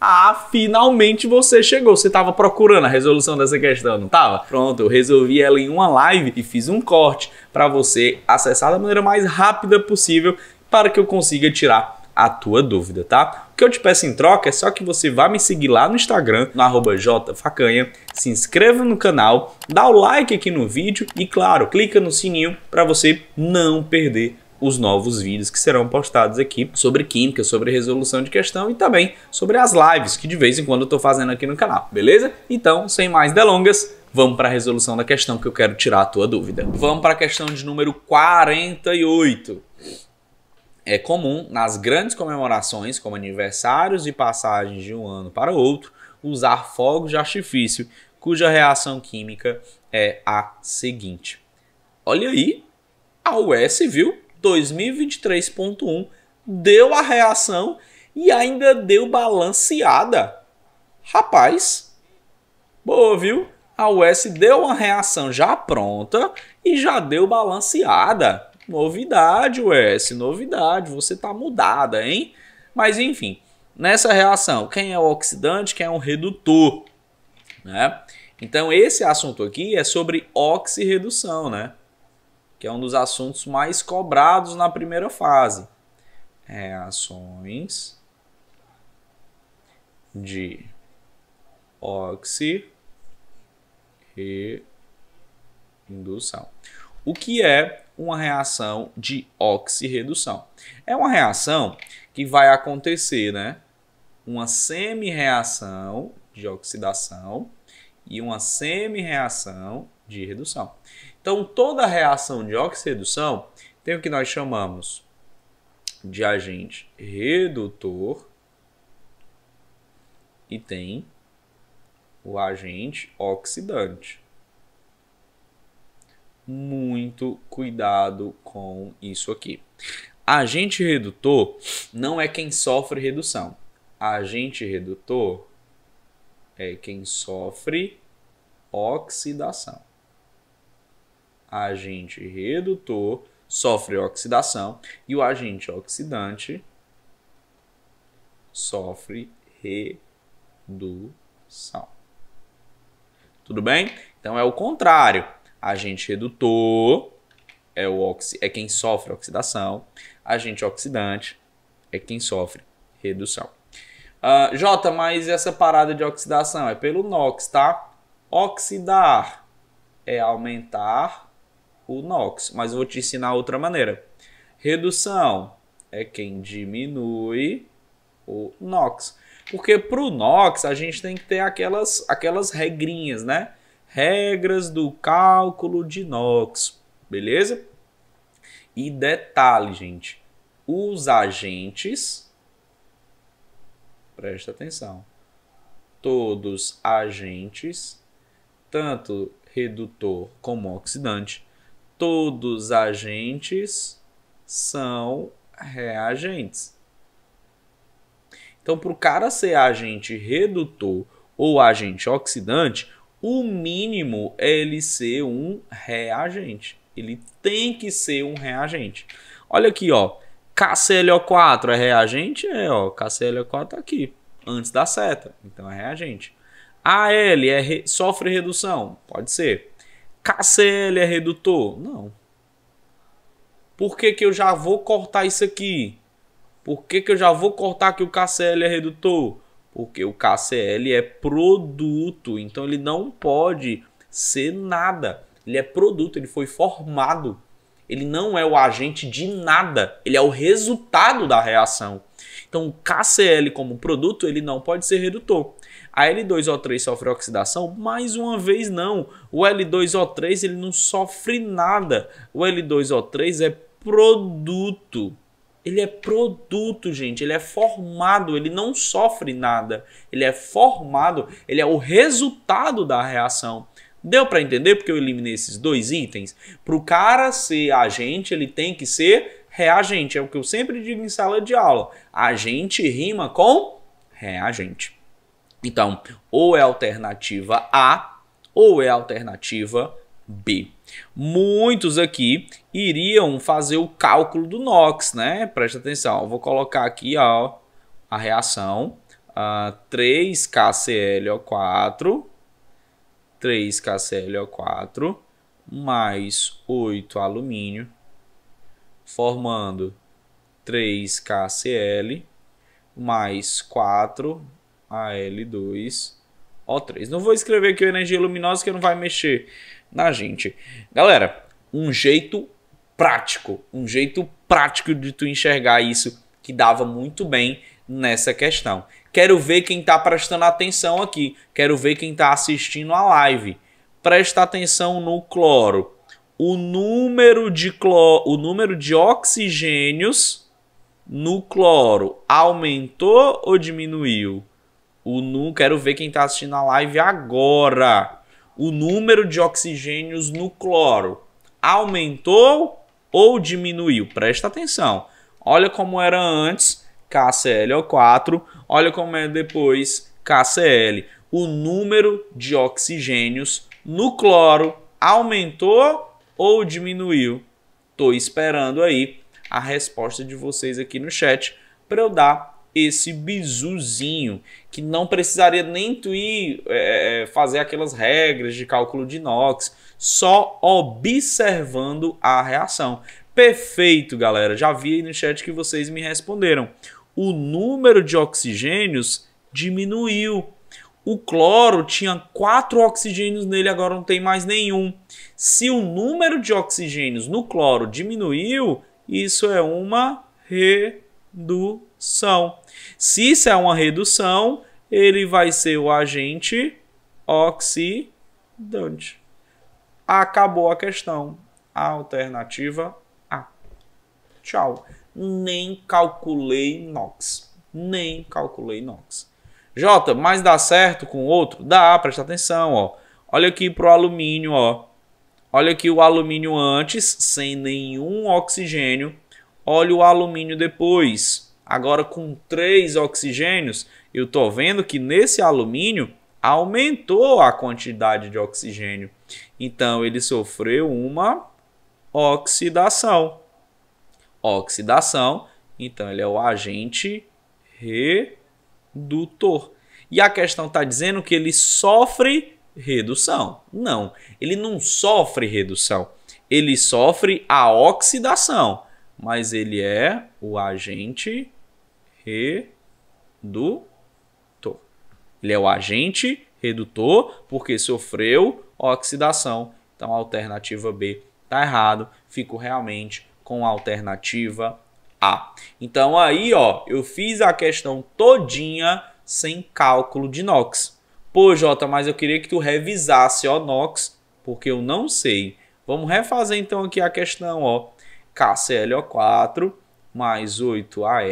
Ah, finalmente você chegou. Você estava procurando a resolução dessa questão, não estava? Pronto, eu resolvi ela em uma live e fiz um corte para você acessar da maneira mais rápida possível para que eu consiga tirar a tua dúvida, tá? O que eu te peço em troca é só que você vá me seguir lá no Instagram, no jfacanha, se inscreva no canal, dá o like aqui no vídeo e, claro, clica no sininho para você não perder os novos vídeos que serão postados aqui sobre química, sobre resolução de questão e também sobre as lives que de vez em quando eu estou fazendo aqui no canal, beleza? Então, sem mais delongas, vamos para a resolução da questão que eu quero tirar a tua dúvida. Vamos para a questão de número 48. É comum nas grandes comemorações, como aniversários e passagens de um ano para outro, usar fogos de artifício, cuja reação química é a seguinte. Olha aí, a US, viu? 2023.1 deu a reação e ainda deu balanceada. Rapaz, boa, viu? A US deu uma reação já pronta e já deu balanceada. Novidade, US, novidade, você tá mudada, hein? Mas enfim, nessa reação, quem é o oxidante, quem é um redutor, né? Então esse assunto aqui é sobre oxirredução, né? que é um dos assuntos mais cobrados na primeira fase. Reações é de oxirredução. O que é uma reação de oxirredução? É uma reação que vai acontecer, né? Uma semi-reação de oxidação e uma semi-reação de redução. Então, toda reação de oxirredução tem o que nós chamamos de agente redutor e tem o agente oxidante. Muito cuidado com isso aqui. Agente redutor não é quem sofre redução. Agente redutor é quem sofre oxidação agente redutor sofre oxidação e o agente oxidante sofre redução. Tudo bem? Então é o contrário. Agente redutor é, o oxi, é quem sofre oxidação, agente oxidante é quem sofre redução. Uh, ah, J, mas essa parada de oxidação é pelo NOx, tá? Oxidar é aumentar o NOx, mas eu vou te ensinar outra maneira. Redução é quem diminui o NOx. Porque para o NOx a gente tem que ter aquelas, aquelas regrinhas, né? Regras do cálculo de NOx, beleza? E detalhe, gente, os agentes, presta atenção, todos agentes, tanto redutor como oxidante, todos agentes são reagentes. Então, para o cara ser agente redutor ou agente oxidante, o mínimo é ele ser um reagente. Ele tem que ser um reagente. Olha aqui, ó. KClO4 é reagente? É, ó. KClO4 tá aqui, antes da seta. Então é reagente. AL é re... sofre redução? Pode ser. KCL é redutor? Não. Por que, que eu já vou cortar isso aqui? Por que, que eu já vou cortar que o KCL é redutor? Porque o KCL é produto, então ele não pode ser nada. Ele é produto, ele foi formado. Ele não é o agente de nada, ele é o resultado da reação. Então, o KCl como produto, ele não pode ser redutor. A L2O3 sofre oxidação? Mais uma vez não. O L2O3 ele não sofre nada. O L2O3 é produto. Ele é produto, gente. Ele é formado, ele não sofre nada. Ele é formado, ele é o resultado da reação. Deu para entender porque eu eliminei esses dois itens? Para o cara ser agente, ele tem que ser reagente. É o que eu sempre digo em sala de aula. Agente rima com reagente. Então, ou é alternativa A ou é alternativa B. Muitos aqui iriam fazer o cálculo do NOx, né? Presta atenção, Eu vou colocar aqui ó, a reação uh, 3KClO4, 3KClO4 mais 8 alumínio, formando 3KCl mais 4 AL2O3. Não vou escrever aqui energia luminosa que não vai mexer na gente. Galera, um jeito prático, um jeito prático de tu enxergar isso que dava muito bem nessa questão. Quero ver quem está prestando atenção aqui. Quero ver quem está assistindo a live. Presta atenção no cloro. O número de cloro, o número de oxigênios no cloro aumentou ou diminuiu? O nu, quero ver quem está assistindo a live agora. O número de oxigênios no cloro aumentou ou diminuiu? Presta atenção. Olha como era antes, KClO4. Olha como é depois, KCl. O número de oxigênios no cloro aumentou ou diminuiu? Tô esperando aí a resposta de vocês aqui no chat para eu dar esse bizuzinho que não precisaria nem tu ir é, é fazer aquelas regras de cálculo de Knox, só observando a reação. Perfeito, galera. Já vi aí no chat que vocês me responderam. O número de oxigênios diminuiu. O cloro tinha quatro oxigênios nele, agora não tem mais nenhum. Se o número de oxigênios no cloro diminuiu, isso é uma redução sal. Se isso é uma redução, ele vai ser o agente oxidante. Acabou a questão. alternativa A. Tchau. Nem calculei NOx. Nem calculei NOx. J, mas dá certo com outro? Dá, presta atenção, ó. Olha aqui pro alumínio, ó. Olha aqui o alumínio antes, sem nenhum oxigênio. Olha o alumínio depois. Agora, com três oxigênios, eu estou vendo que nesse alumínio aumentou a quantidade de oxigênio. Então, ele sofreu uma oxidação. Oxidação, então, ele é o agente redutor. E a questão está dizendo que ele sofre redução. Não, ele não sofre redução. Ele sofre a oxidação, mas ele é o agente redutor redutor. Ele é o agente redutor porque sofreu oxidação. Então a alternativa B está errado. Fico realmente com a alternativa A. Então aí, ó, eu fiz a questão todinha sem cálculo de NOx. Pô, Jota, mas eu queria que tu revisasse, ó, NOx, porque eu não sei. Vamos refazer então aqui a questão, ó. KClO4 mais 8Al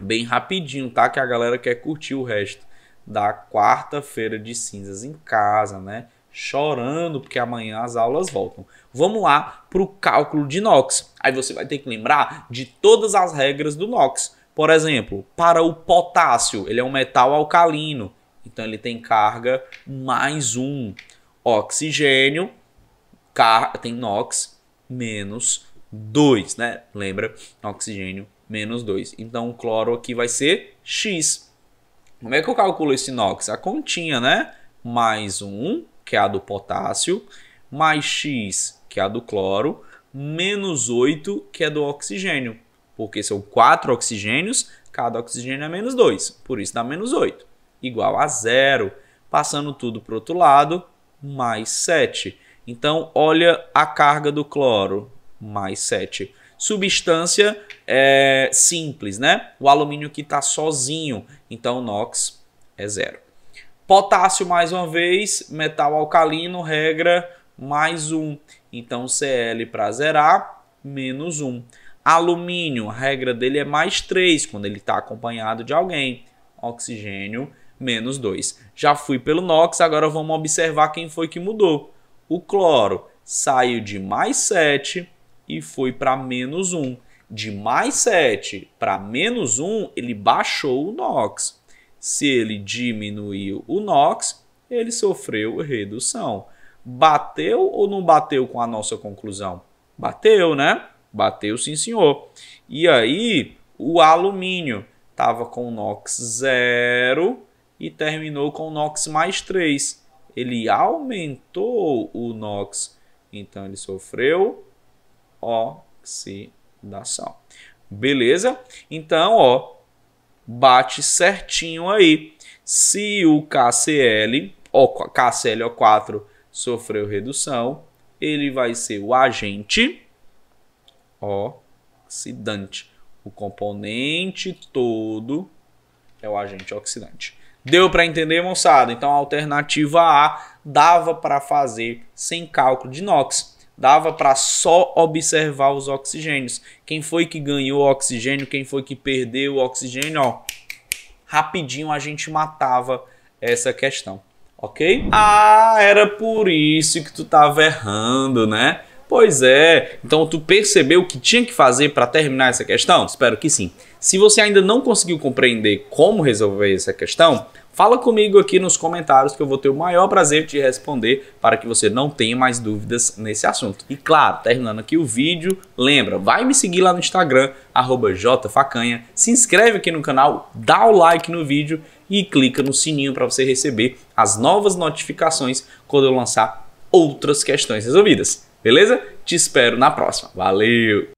bem rapidinho, tá? Que a galera quer curtir o resto da quarta-feira de cinzas em casa, né? Chorando porque amanhã as aulas voltam. Vamos lá para o cálculo de NOx. Aí você vai ter que lembrar de todas as regras do NOx. Por exemplo, para o potássio, ele é um metal alcalino, então ele tem carga mais um. Oxigênio tem NOx menos 2, né? Lembra? Oxigênio menos 2. Então o cloro aqui vai ser X. Como é que eu calculo esse NOx? A continha, né? Mais 1, que é a do potássio, mais X, que é a do cloro, menos 8, que é do oxigênio. Porque são 4 oxigênios, cada oxigênio é menos 2. Por isso dá menos 8. Igual a zero. Passando tudo para o outro lado, mais 7. Então, olha a carga do cloro, mais 7 substância é, simples, né? O alumínio que está sozinho, então o NOx é zero. Potássio, mais uma vez, metal alcalino, regra, mais um. Então, Cl para zerar, menos um. Alumínio, a regra dele é mais três quando ele está acompanhado de alguém. Oxigênio, menos dois. Já fui pelo NOx, agora vamos observar quem foi que mudou. O cloro saiu de mais 7 e foi para menos 1. De mais 7 para menos 1, ele baixou o NOx. Se ele diminuiu o NOx, ele sofreu redução. Bateu ou não bateu com a nossa conclusão? Bateu, né? Bateu sim, senhor. E aí, o alumínio estava com NOx 0 e terminou com NOx mais 3. Ele aumentou o NOx, então ele sofreu oxidação. Beleza? Então, ó, bate certinho aí. Se o KCl, o KClO4 sofreu redução, ele vai ser o agente oxidante. O componente todo é o agente oxidante. Deu para entender, moçada? Então a alternativa A dava para fazer sem cálculo de NOx dava para só observar os oxigênios. Quem foi que ganhou oxigênio, quem foi que perdeu oxigênio, ó, rapidinho a gente matava essa questão, ok? Ah, era por isso que tu tava errando, né? Pois é, então tu percebeu o que tinha que fazer para terminar essa questão? Espero que sim. Se você ainda não conseguiu compreender como resolver essa questão, Fala comigo aqui nos comentários que eu vou ter o maior prazer de responder para que você não tenha mais dúvidas nesse assunto. E claro, terminando aqui o vídeo, lembra, vai me seguir lá no Instagram, jfacanha, se inscreve aqui no canal, dá o like no vídeo e clica no sininho para você receber as novas notificações quando eu lançar outras questões resolvidas. Beleza? Te espero na próxima. Valeu!